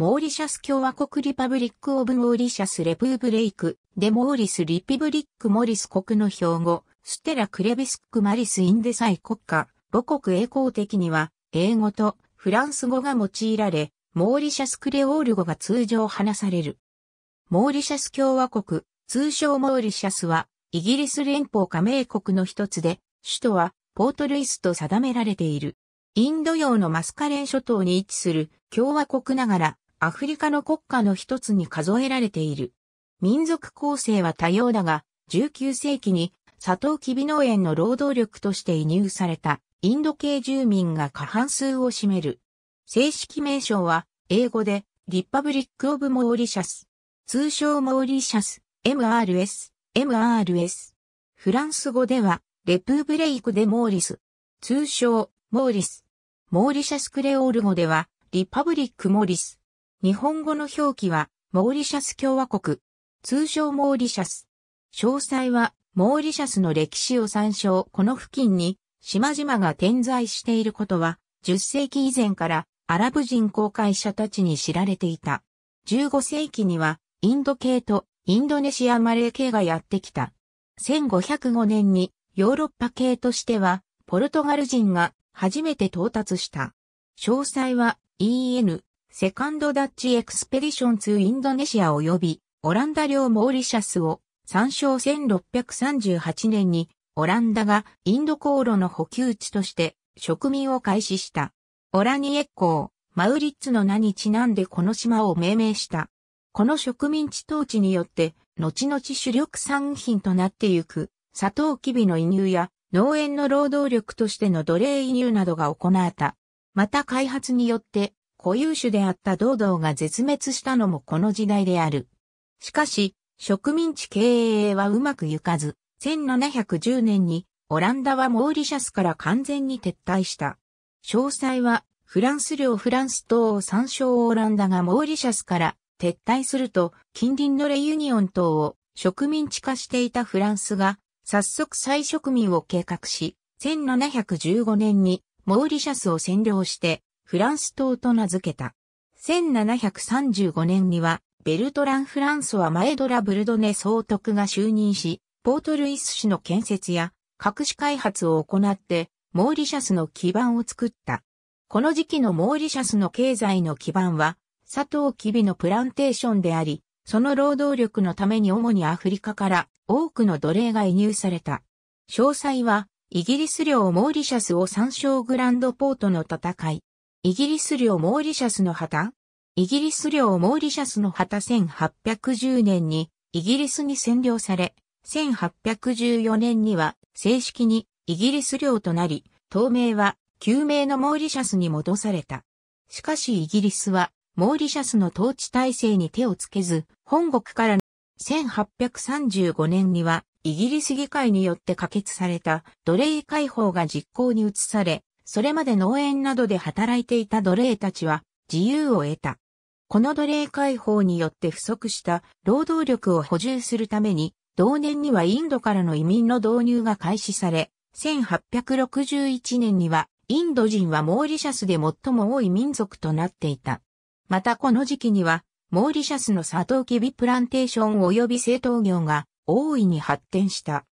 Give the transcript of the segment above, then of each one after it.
モーリシャス共和国リパブリック・オブ・モーリシャス・レプーブレイク、デ・モーリス・リピブリック・モリス国の標語、ステラ・クレビスク・マリス・インデサイ国家、母国栄光的には、英語とフランス語が用いられ、モーリシャス・クレオール語が通常話される。モーリシャス共和国、通称モーリシャスは、イギリス連邦加盟国の一つで、首都はポートルイスと定められている。インド洋のマスカレン諸島に位置する共和国ながら、アフリカの国家の一つに数えられている。民族構成は多様だが、19世紀にサトウキビ農園の労働力として移入されたインド系住民が過半数を占める。正式名称は英語でリパブリック・オブ・モーリシャス。通称モーリシャス、MRS、MRS。フランス語ではレプーブレイク・デ・モーリス。通称モーリス。モーリシャスクレオール語ではリパブリック・モーリス。日本語の表記は、モーリシャス共和国、通称モーリシャス。詳細は、モーリシャスの歴史を参照。この付近に、島々が点在していることは、10世紀以前からアラブ人航海者たちに知られていた。15世紀には、インド系とインドネシアマレー系がやってきた。1505年にヨーロッパ系としては、ポルトガル人が初めて到達した。詳細は EN セカンドダッチエクスペディション2インドネシア及びオランダ領モーリシャスを参照1638年にオランダがインド航路の補給地として植民を開始した。オラニエッコー、マウリッツの名にちなんでこの島を命名した。この植民地統治によって、後々主力産品となってゆく、サトウキビの輸入や農園の労働力としての奴隷輸入などが行われた。また開発によって固有種であった堂々が絶滅したのもこの時代である。しかし、植民地経営はうまくいかず、1710年にオランダはモーリシャスから完全に撤退した。詳細は、フランス領フランス島を参照オランダがモーリシャスから撤退すると、近隣のレユニオン島を植民地化していたフランスが、早速再植民を計画し、1715年にモーリシャスを占領して、フランス島と名付けた。1735年には、ベルトラン・フランソはマエドラ・ブルドネ総督が就任し、ポートルイス市の建設や、各種開発を行って、モーリシャスの基盤を作った。この時期のモーリシャスの経済の基盤は、佐藤キビのプランテーションであり、その労働力のために主にアフリカから多くの奴隷が移入された。詳細は、イギリス領モーリシャスを参照グランドポートの戦い、イギリス領モーリシャスの旗イギリス領モーリシャスの旗1810年にイギリスに占領され、1814年には正式にイギリス領となり、当名は旧名のモーリシャスに戻された。しかしイギリスはモーリシャスの統治体制に手をつけず、本国から1835年にはイギリス議会によって可決された奴隷解放が実行に移され、それまで農園などで働いていた奴隷たちは自由を得た。この奴隷解放によって不足した労働力を補充するために、同年にはインドからの移民の導入が開始され、1861年にはインド人はモーリシャスで最も多い民族となっていた。またこの時期には、モーリシャスのサトウキビプランテーション及び製糖業が大いに発展した。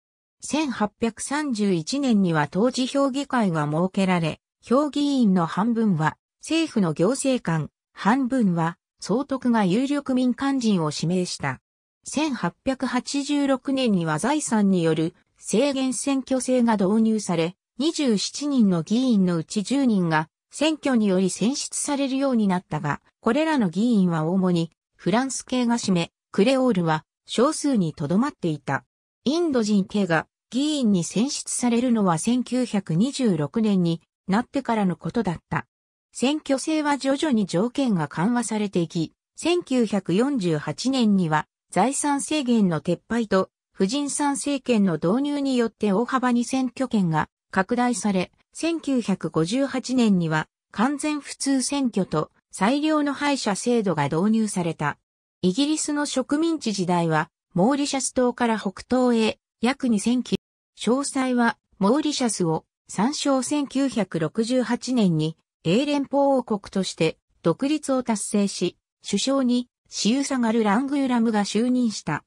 1831年には当時評議会が設けられ、評議員の半分は政府の行政官、半分は総督が有力民間人を指名した。1886年には財産による制限選挙制が導入され、27人の議員のうち10人が選挙により選出されるようになったが、これらの議員は主にフランス系が占め、クレオールは少数にとどまっていた。インド人系が議員に選出されるのは1926年になってからのことだった。選挙制は徐々に条件が緩和されていき、1948年には財産制限の撤廃と、婦人参政権の導入によって大幅に選挙権が拡大され、1958年には完全普通選挙と最良の敗者制度が導入された。イギリスの植民地時代は、モーリシャス島から北東へ約2000キ詳細は、モーリシャスを参照1968年に英連邦王国として独立を達成し、首相にシウサガル・ラングーラムが就任した。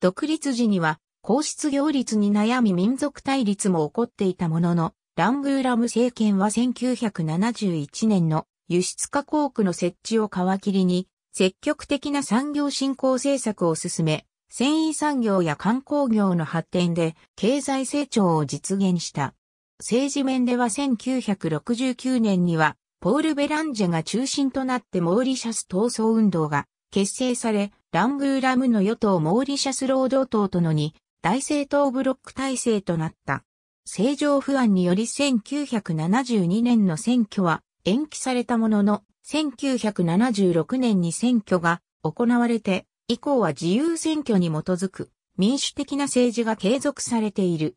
独立時には、皇室行立に悩み民族対立も起こっていたものの、ラングーラム政権は1971年の輸出加工区の設置を皮切りに、積極的な産業振興政策を進め、繊維産業や観光業の発展で経済成長を実現した。政治面では1969年には、ポール・ベランジェが中心となってモーリシャス闘争運動が結成され、ラングーラムの与党モーリシャス労働党とのに、大政党ブロック体制となった。政情不安により1972年の選挙は延期されたものの、1976年に選挙が行われて、以降は自由選挙に基づく民主的な政治が継続されている。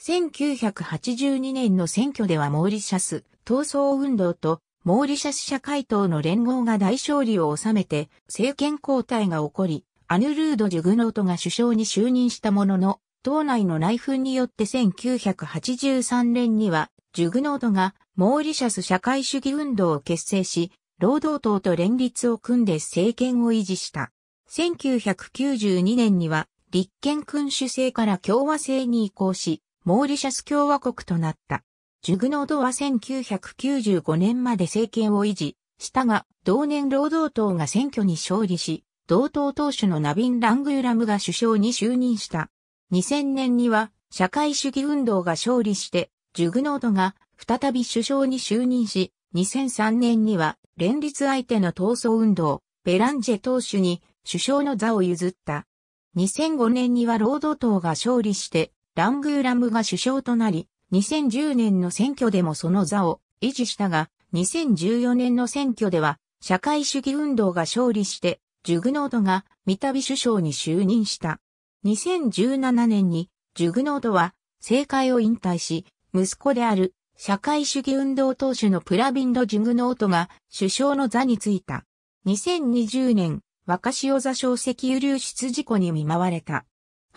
1982年の選挙ではモーリシャス闘争運動とモーリシャス社会党の連合が大勝利を収めて政権交代が起こり、アヌルード・ジュグノートが首相に就任したものの、党内の内紛によって1983年には、ジュグノートがモーリシャス社会主義運動を結成し、労働党と連立を組んで政権を維持した。1992年には立憲君主制から共和制に移行し、モーリシャス共和国となった。ジュグノードは1995年まで政権を維持したが、同年労働党が選挙に勝利し、同党党首のナビン・ラングユラムが首相に就任した。2000年には社会主義運動が勝利して、ジュグノードが再び首相に就任し、2003年には連立相手の闘争運動、ベランジェ党首に首相の座を譲った。2005年には労働党が勝利して、ラングーラムが首相となり、2010年の選挙でもその座を維持したが、2014年の選挙では、社会主義運動が勝利して、ジュグノートが三度首相に就任した。2017年に、ジュグノートは政界を引退し、息子である社会主義運動党首のプラビンド・ジュグノートが首相の座に就いた。2020年、若潮座小石油流出事故に見舞われた。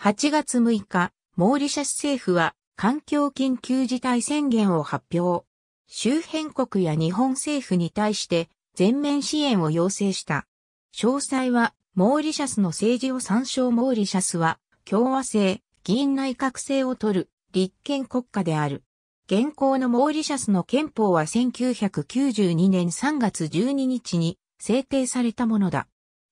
8月6日、モーリシャス政府は環境緊急事態宣言を発表。周辺国や日本政府に対して全面支援を要請した。詳細は、モーリシャスの政治を参照モーリシャスは、共和制、議員内閣制を取る、立憲国家である。現行のモーリシャスの憲法は1992年3月12日に制定されたものだ。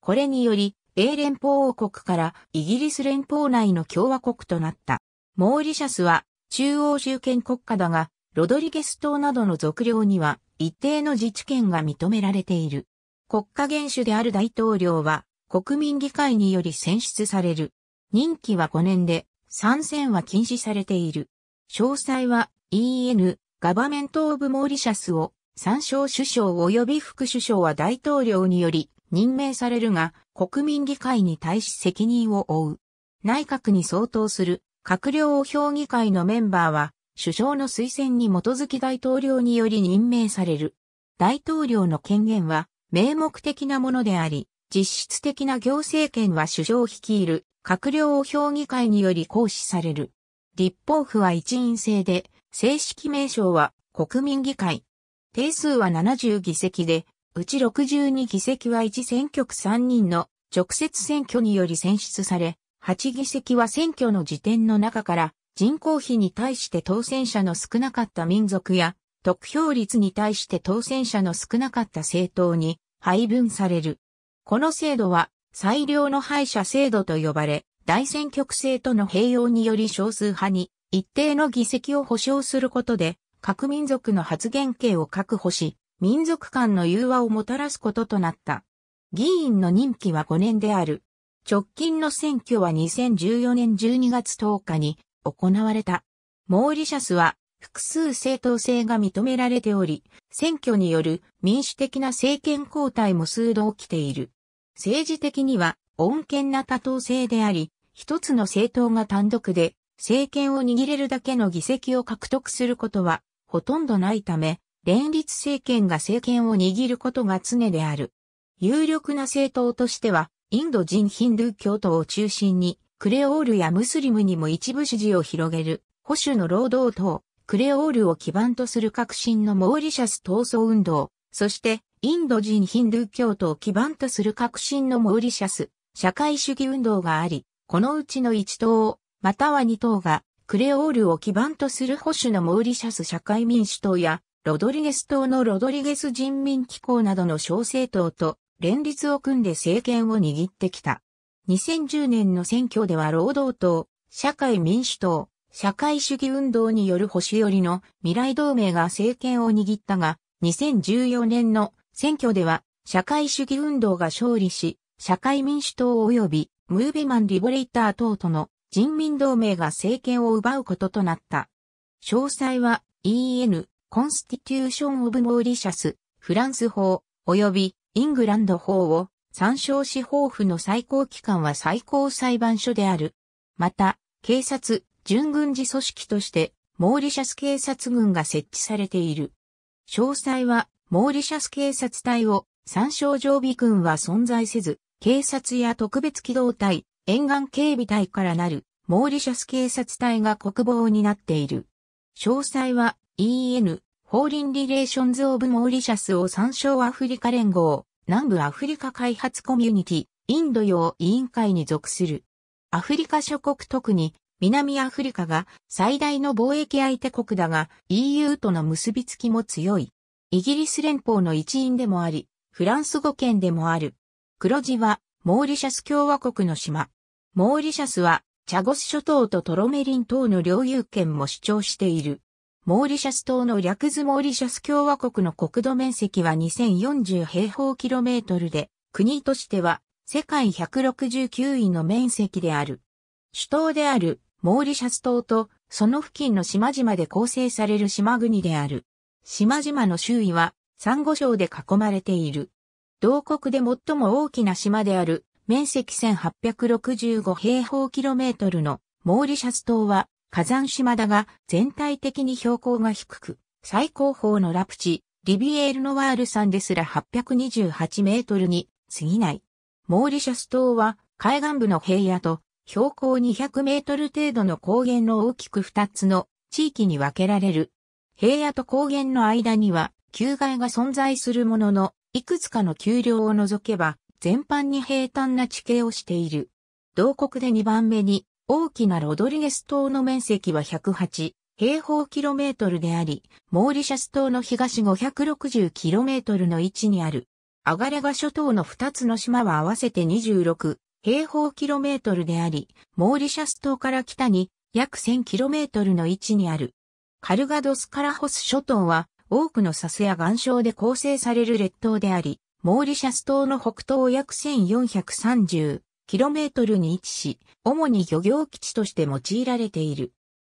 これにより、英連邦王国からイギリス連邦内の共和国となった。モーリシャスは中央集権国家だが、ロドリゲス島などの属領には一定の自治権が認められている。国家元首である大統領は国民議会により選出される。任期は5年で、参戦は禁止されている。詳細は EN、ガバメント・オブ・モーリシャスを参照首相及び副首相は大統領により任命されるが、国民議会に対し責任を負う。内閣に相当する閣僚評議会のメンバーは、首相の推薦に基づき大統領により任命される。大統領の権限は、名目的なものであり、実質的な行政権は首相率いる閣僚評議会により行使される。立法府は一員制で、正式名称は国民議会。定数は70議席で、うち62議席は1選挙区3人の直接選挙により選出され、8議席は選挙の時点の中から人口比に対して当選者の少なかった民族や得票率に対して当選者の少なかった政党に配分される。この制度は最良の敗者制度と呼ばれ、大選挙区制との併用により少数派に一定の議席を保障することで各民族の発言権を確保し、民族間の融和をもたらすこととなった。議員の任期は5年である。直近の選挙は2014年12月10日に行われた。モーリシャスは複数政党制が認められており、選挙による民主的な政権交代も数度起きている。政治的には穏健な多党制であり、一つの政党が単独で政権を握れるだけの議席を獲得することはほとんどないため、連立政権が政権を握ることが常である。有力な政党としては、インド人ヒンドゥー教徒を中心に、クレオールやムスリムにも一部支持を広げる、保守の労働党、クレオールを基盤とする革新のモーリシャス闘争運動、そしてインド人ヒンドゥー教徒を基盤とする革新のモーリシャス、社会主義運動があり、このうちの1党、または2党が、クレオールを基盤とする保守のモーリシャス社会民主党や、ロドリゲス党のロドリゲス人民機構などの小政党と連立を組んで政権を握ってきた。2010年の選挙では労働党、社会民主党、社会主義運動による保守寄りの未来同盟が政権を握ったが、2014年の選挙では社会主義運動が勝利し、社会民主党及びムービマン・リボレイター等との人民同盟が政権を奪うこととなった。詳細は EN コンスティテューション・オブ・モーリシャス、フランス法、及びイングランド法を参照し法府の最高機関は最高裁判所である。また、警察、準軍事組織として、モーリシャス警察軍が設置されている。詳細は、モーリシャス警察隊を、参照常備軍は存在せず、警察や特別機動隊、沿岸警備隊からなる、モーリシャス警察隊が国防になっている。詳細は、EN、法輪リレーションズ・オブ・モーリシャスを参照アフリカ連合、南部アフリカ開発コミュニティ、インド洋委員会に属する。アフリカ諸国特に南アフリカが最大の貿易相手国だが EU との結びつきも強い。イギリス連邦の一員でもあり、フランス語圏でもある。黒字はモーリシャス共和国の島。モーリシャスはチャゴス諸島とトロメリン島の領有権も主張している。モーリシャス島の略図モーリシャス共和国の国土面積は2040平方キロメートルで、国としては世界169位の面積である。首都であるモーリシャス島とその付近の島々で構成される島国である。島々の周囲は珊瑚礁で囲まれている。同国で最も大きな島である面積1865平方キロメートルのモーリシャス島は火山島だが全体的に標高が低く、最高峰のラプチ、リビエールノワール山ですら828メートルに過ぎない。モーリシャス島は海岸部の平野と標高200メートル程度の高原の大きく2つの地域に分けられる。平野と高原の間には球害が存在するものの、いくつかの丘陵を除けば全般に平坦な地形をしている。同国で2番目に大きなロドリゲス島の面積は108平方キロメートルであり、モーリシャス島の東560キロメートルの位置にある。アガレガ諸島の2つの島は合わせて26平方キロメートルであり、モーリシャス島から北に約1000キロメートルの位置にある。カルガドスカラホス諸島は多くのスや岩礁で構成される列島であり、モーリシャス島の北東約1430 km に位置し、主に漁業基地として用いられている。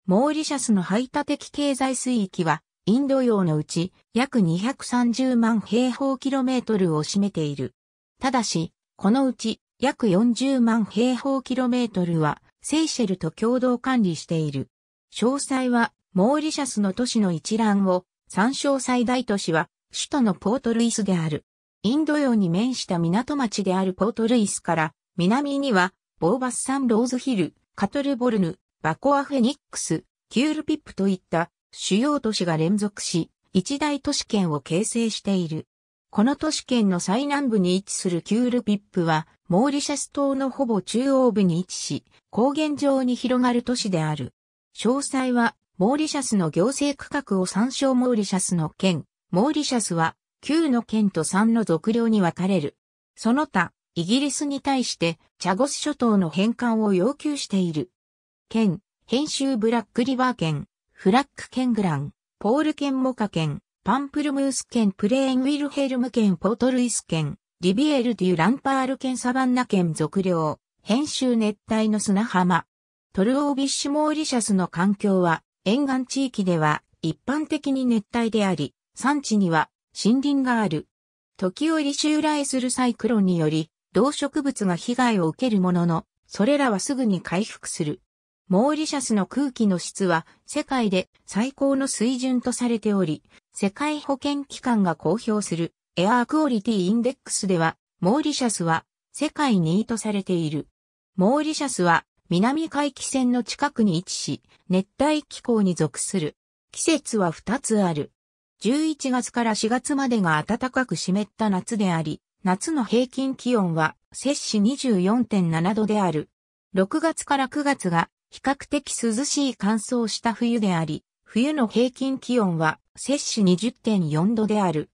モーリシャスの排他的経済水域は、インド洋のうち約230万平方キロメートルを占めている。ただし、このうち約40万平方キロメートルは、セイシェルと共同管理している。詳細は、モーリシャスの都市の一覧を、参照最大都市は、首都のポートルイスである。インド洋に面した港町であるポートルイスから、南には、ボーバスサンローズヒル、カトルボルヌ、バコアフェニックス、キュールピップといった主要都市が連続し、一大都市圏を形成している。この都市圏の最南部に位置するキュールピップは、モーリシャス島のほぼ中央部に位置し、高原上に広がる都市である。詳細は、モーリシャスの行政区画を参照モーリシャスの県。モーリシャスは、9の県と3の属領に分かれる。その他、イギリスに対してチャゴス諸島の返還を要求している。県、編集ブラックリバー県、フラック県グラン、ポール県モカ県、パンプルムース県プレーンウィルヘルム県ポートルイス県、リビエルデュランパール県サバンナ県属領、編集熱帯の砂浜。トルオービッシュモーリシャスの環境は沿岸地域では一般的に熱帯であり、産地には森林がある。時折襲来するサイクロンにより動植物が被害を受けるものの、それらはすぐに回復する。モーリシャスの空気の質は世界で最高の水準とされており、世界保健機関が公表するエアークオリティインデックスでは、モーリシャスは世界2位とされている。モーリシャスは南海気線の近くに位置し、熱帯気候に属する。季節は2つある。11月から4月までが暖かく湿った夏であり、夏の平均気温は摂氏24.7度である。6月から9月が比較的涼しい乾燥した冬であり、冬の平均気温は摂氏20.4度である。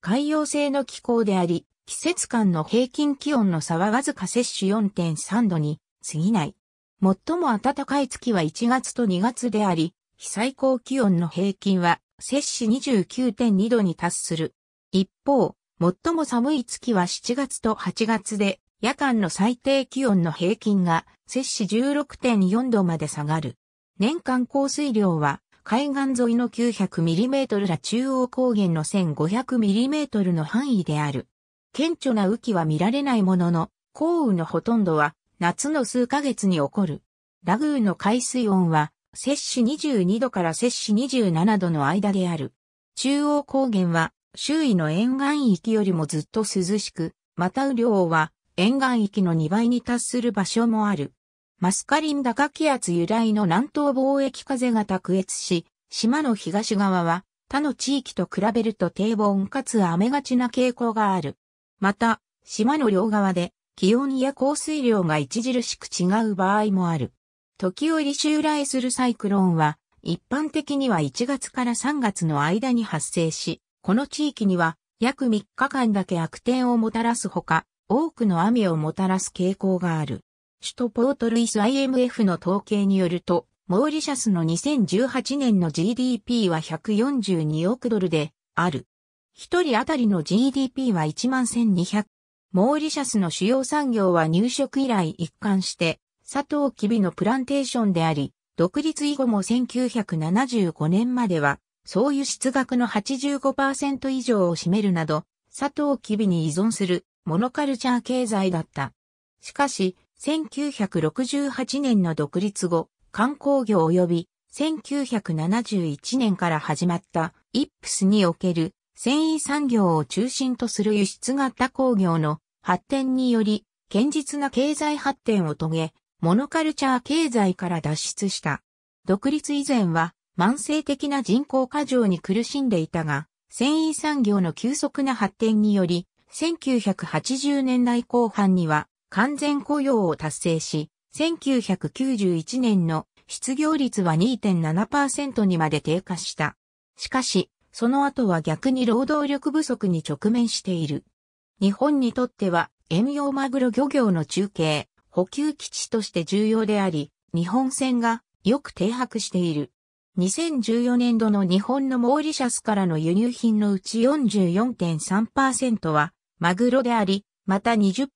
海洋性の気候であり、季節間の平均気温の差はわずか摂氏4.3度に過ぎない。最も暖かい月は1月と2月であり、最高気温の平均は摂氏29.2度に達する。一方、最も寒い月は7月と8月で、夜間の最低気温の平均が摂氏16.4度まで下がる。年間降水量は海岸沿いの 900mm ら中央高原の 1500mm の範囲である。顕著な雨季は見られないものの、降雨のほとんどは夏の数ヶ月に起こる。ラグーの海水温は摂氏22度から摂氏27度の間である。中央高原は周囲の沿岸域よりもずっと涼しく、また雨量は沿岸域の2倍に達する場所もある。マスカリン高気圧由来の南東貿易風が卓越し、島の東側は他の地域と比べると低温かつ雨がちな傾向がある。また、島の両側で気温や降水量が著しく違う場合もある。時折襲来するサイクロンは、一般的には1月から3月の間に発生し、この地域には約3日間だけ悪天をもたらすほか、多くの雨をもたらす傾向がある。首都ポートルイス IMF の統計によると、モーリシャスの2018年の GDP は142億ドルである。一人当たりの GDP は11,200。モーリシャスの主要産業は入植以来一貫して、佐藤キビのプランテーションであり、独立以後も1975年までは総輸出額の85%以上を占めるなど、佐藤キビに依存するモノカルチャー経済だった。しかし、1968年の独立後、観光業及び1971年から始まったイップスにおける繊維産業を中心とする輸出型工業の発展により、堅実な経済発展を遂げ、モノカルチャー経済から脱出した。独立以前は、慢性的な人口過剰に苦しんでいたが、繊維産業の急速な発展により、1980年代後半には完全雇用を達成し、1991年の失業率は2.7%にまで低下した。しかし、その後は逆に労働力不足に直面している。日本にとっては、遠洋マグロ漁業の中継、補給基地として重要であり、日本船がよく停泊している。2014年度の日本のモーリシャスからの輸入品のうち44.3%はマグロであり、また20%、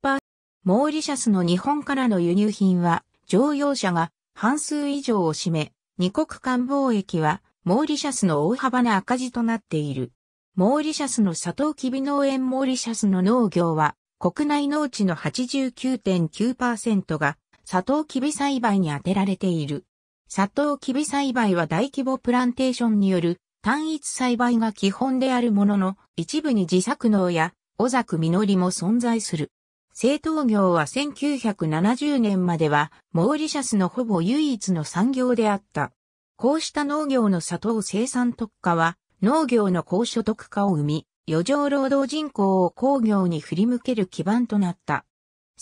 モーリシャスの日本からの輸入品は乗用車が半数以上を占め、二国間貿易はモーリシャスの大幅な赤字となっている。モーリシャスのサトウキビ農園モーリシャスの農業は国内農地の89.9%がサトウキビ栽培に充てられている。砂糖キビ栽培は大規模プランテーションによる単一栽培が基本であるものの、一部に自作農や小作実りも存在する。製糖業は1970年まではモーリシャスのほぼ唯一の産業であった。こうした農業の砂糖生産特化は農業の高所得化を生み、余剰労働人口を工業に振り向ける基盤となった。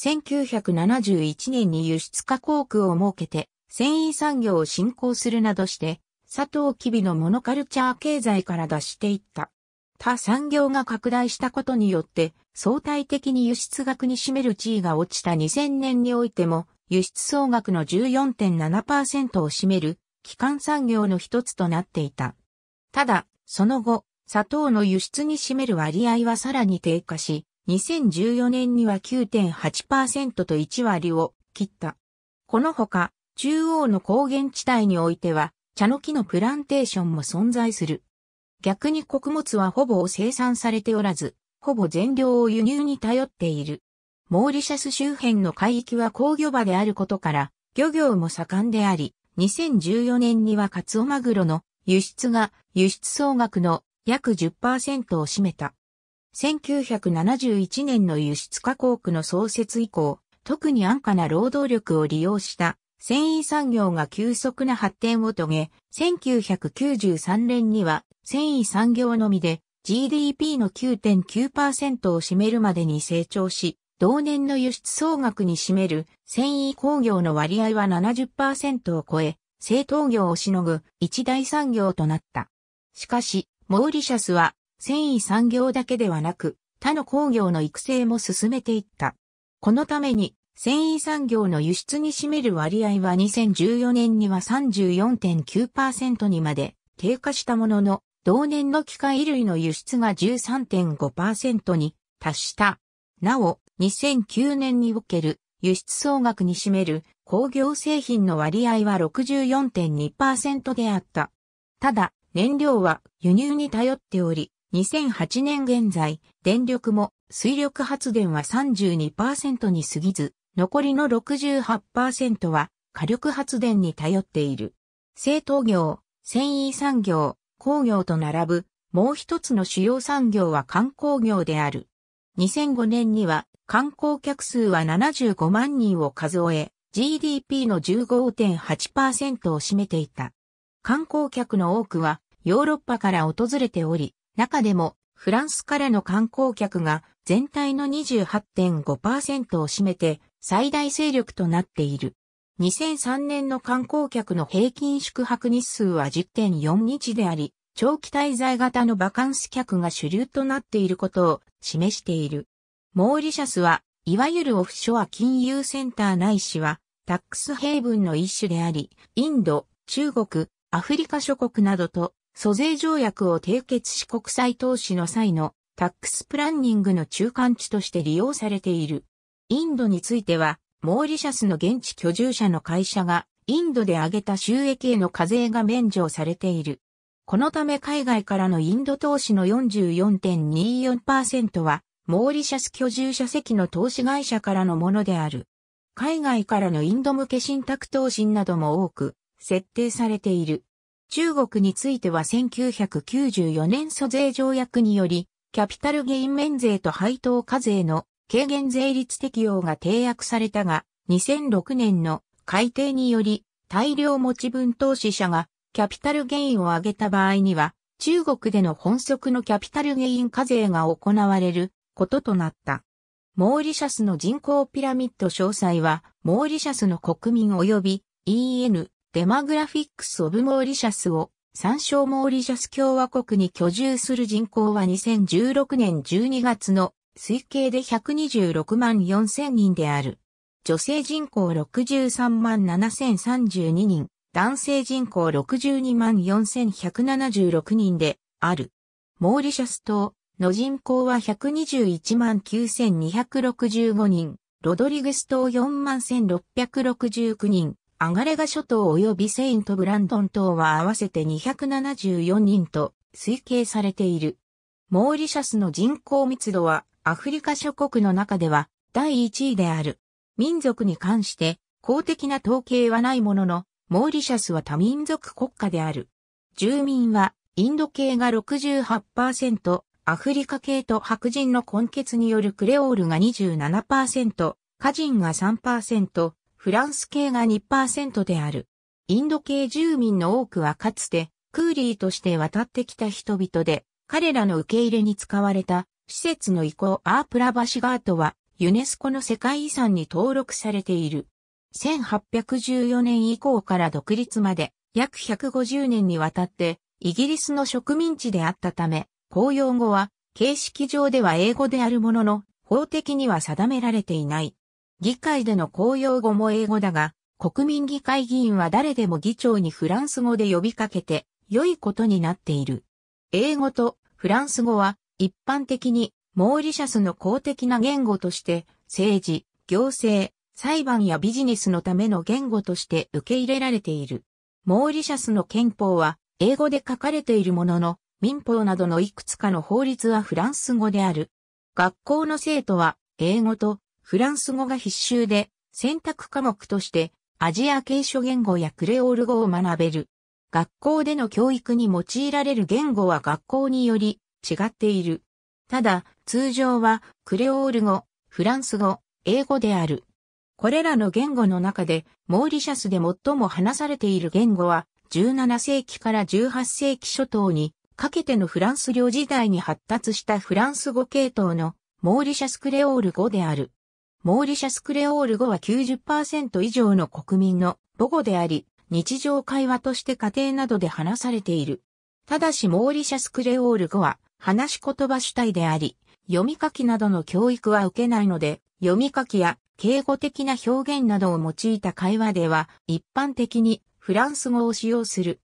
1971年に輸出加工区を設けて繊維産業を振興するなどして、佐藤きびのモノカルチャー経済から脱していった。他産業が拡大したことによって、相対的に輸出額に占める地位が落ちた2000年においても、輸出総額の14.7%を占める、基幹産業の一つとなっていた。ただ、その後、砂糖の輸出に占める割合はさらに低下し、2014年には9.8%と1割を切った。このほか、中央の高原地帯においては、茶の木のプランテーションも存在する。逆に穀物はほぼ生産されておらず、ほぼ全量を輸入に頼っている。モーリシャス周辺の海域は工業場であることから、漁業も盛んであり、2014年にはカツオマグロの輸出が輸出総額の約10%を占めた。1971年の輸出加工区の創設以降、特に安価な労働力を利用した繊維産業が急速な発展を遂げ、1993年には繊維産業のみで GDP の9.9%を占めるまでに成長し、同年の輸出総額に占める繊維工業の割合は70%を超え、製陶業をしのぐ一大産業となった。しかし、モーリシャスは繊維産業だけではなく、他の工業の育成も進めていった。このために繊維産業の輸出に占める割合は2014年には34.9%にまで低下したものの、同年の機械類の輸出が13.5%に達した。なお、2009年における輸出総額に占める工業製品の割合は64.2%であった。ただ、燃料は輸入に頼っており、2008年現在、電力も水力発電は32%に過ぎず、残りの68%は火力発電に頼っている。製糖業、繊維産業、工業と並ぶもう一つの主要産業は観光業である。2005年には観光客数は75万人を数え、GDP の15.8%を占めていた。観光客の多くはヨーロッパから訪れており、中でもフランスからの観光客が全体の28.5%を占めて最大勢力となっている。2003年の観光客の平均宿泊日数は10.4日であり、長期滞在型のバカンス客が主流となっていることを示している。モーリシャスは、いわゆるオフショア金融センターないしは、タックスヘイブンの一種であり、インド、中国、アフリカ諸国などと租税条約を締結し国際投資の際のタックスプランニングの中間地として利用されている。インドについては、モーリシャスの現地居住者の会社が、インドで上げた収益への課税が免除されている。このため海外からのインド投資の44.24%は、モーリシャス居住者席の投資会社からのものである。海外からのインド向け信託投資なども多く、設定されている。中国については1994年租税条約により、キャピタルゲイン免税と配当課税の軽減税率適用が定約されたが、2006年の改定により、大量持ち分投資者がキャピタルゲインを上げた場合には、中国での本則のキャピタルゲイン課税が行われることとなった。モーリシャスの人口ピラミッド詳細は、モーリシャスの国民及び EN デマグラフィックス・オブ・モーリシャスを参照モーリシャス共和国に居住する人口は2016年12月の推計で126万4000人である。女性人口63万7032人、男性人口62万4176人である。モーリシャス島の人口は121万9265人、ロドリゲス島4万1669人、アガレガ諸島及びセイントブランドン島は合わせて274人と推計されている。モーリシャスの人口密度はアフリカ諸国の中では第1位である。民族に関して公的な統計はないものの、モーリシャスは多民族国家である。住民はインド系が68%、アフリカ系と白人の根血によるクレオールが27%、カジンが3%、フランス系が2%である。インド系住民の多くはかつてクーリーとして渡ってきた人々で、彼らの受け入れに使われた施設の移行アープラバシガートはユネスコの世界遺産に登録されている。1814年以降から独立まで約150年にわたってイギリスの植民地であったため、公用語は形式上では英語であるものの法的には定められていない。議会での公用語も英語だが、国民議会議員は誰でも議長にフランス語で呼びかけて良いことになっている。英語とフランス語は一般的にモーリシャスの公的な言語として政治、行政、裁判やビジネスのための言語として受け入れられている。モーリシャスの憲法は英語で書かれているものの民法などのいくつかの法律はフランス語である。学校の生徒は英語とフランス語が必修で選択科目としてアジア系諸言語やクレオール語を学べる。学校での教育に用いられる言語は学校により違っている。ただ、通常はクレオール語、フランス語、英語である。これらの言語の中で、モーリシャスで最も話されている言語は、17世紀から18世紀初頭にかけてのフランス領時代に発達したフランス語系統のモーリシャスクレオール語である。モーリシャスクレオール語は90%以上の国民の母語であり、日常会話として家庭などで話されている。ただしモーリシャスクレオール語は話し言葉主体であり、読み書きなどの教育は受けないので、読み書きや敬語的な表現などを用いた会話では、一般的にフランス語を使用する。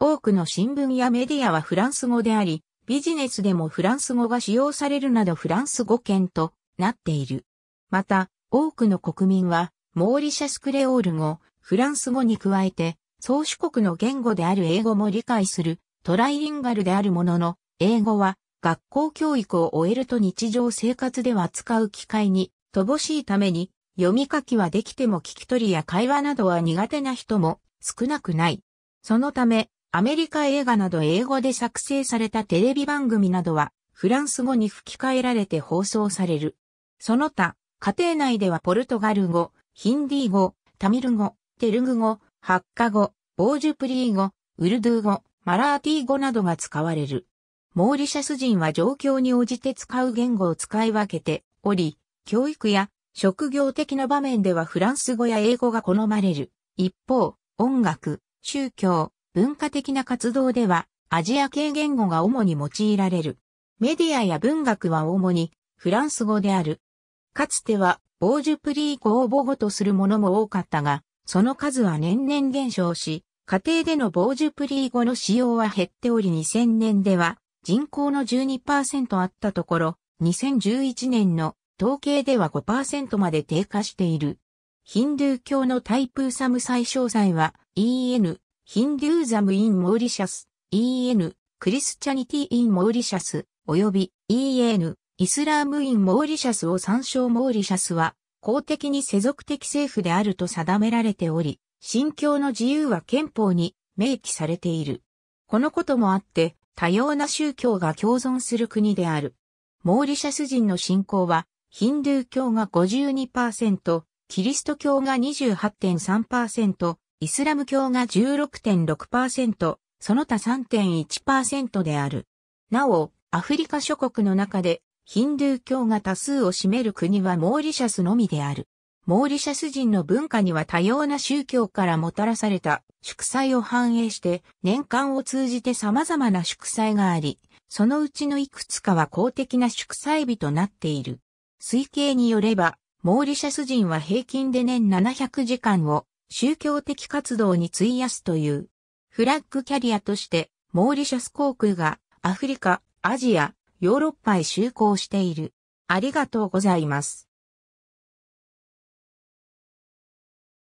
多くの新聞やメディアはフランス語であり、ビジネスでもフランス語が使用されるなどフランス語圏となっている。また、多くの国民は、モーリシャスクレオール語、フランス語に加えて、宗主国の言語である英語も理解する、トライリンガルであるものの、英語は学校教育を終えると日常生活では使う機会に乏しいために読み書きはできても聞き取りや会話などは苦手な人も少なくない。そのためアメリカ映画など英語で作成されたテレビ番組などはフランス語に吹き替えられて放送される。その他、家庭内ではポルトガル語、ヒンディー語、タミル語、テルグ語、ハッカ語、ボージュプリー語、ウルドゥー語、マラーティー語などが使われる。モーリシャス人は状況に応じて使う言語を使い分けており、教育や職業的な場面ではフランス語や英語が好まれる。一方、音楽、宗教、文化的な活動ではアジア系言語が主に用いられる。メディアや文学は主にフランス語である。かつてはボージュプリー語を母語とするものも多かったが、その数は年々減少し、家庭でのボージュプリー語の使用は減っており2000年では人口の12%あったところ、2011年の統計では5%まで低下している。ヒンドゥー教のタイプーサム最小祭は EN、ヒンドゥーザムインモーリシャス、EN、クリスチャニティインモーリシャス、および EN、イスラームインモーリシャスを参照モーリシャスは公的に世俗的政府であると定められており、信教の自由は憲法に明記されている。このこともあって、多様な宗教が共存する国である。モーリシャス人の信仰は、ヒンドゥー教が52%、キリスト教が28.3%、イスラム教が16.6%、その他3.1%である。なお、アフリカ諸国の中でヒンドゥー教が多数を占める国はモーリシャスのみである。モーリシャス人の文化には多様な宗教からもたらされた祝祭を反映して年間を通じて様々な祝祭があり、そのうちのいくつかは公的な祝祭日となっている。推計によれば、モーリシャス人は平均で年700時間を宗教的活動に費やすという。フラッグキャリアとして、モーリシャス航空がアフリカ、アジア、ヨーロッパへ就航している。ありがとうございます。